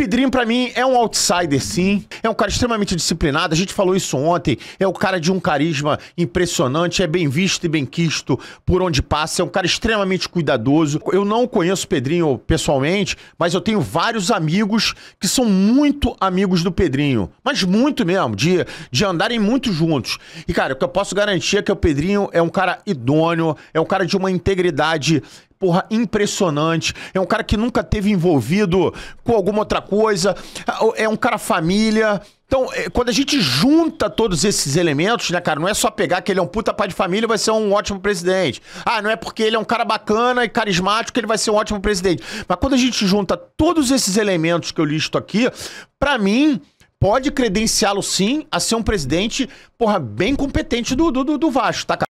Pedrinho, para mim, é um outsider, sim. É um cara extremamente disciplinado. A gente falou isso ontem. É o um cara de um carisma impressionante. É bem visto e bem quisto por onde passa. É um cara extremamente cuidadoso. Eu não conheço o Pedrinho pessoalmente, mas eu tenho vários amigos que são muito amigos do Pedrinho. Mas muito mesmo, de, de andarem muito juntos. E, cara, o que eu posso garantir é que o Pedrinho é um cara idôneo, é um cara de uma integridade porra, impressionante. É um cara que nunca teve envolvido com alguma outra coisa. É um cara família. Então, é, quando a gente junta todos esses elementos, né, cara, não é só pegar que ele é um puta pai de família e vai ser um ótimo presidente. Ah, não é porque ele é um cara bacana e carismático que ele vai ser um ótimo presidente. Mas quando a gente junta todos esses elementos que eu listo aqui, para mim, pode credenciá-lo sim a ser um presidente, porra, bem competente do, do, do Vasco, tá, cara?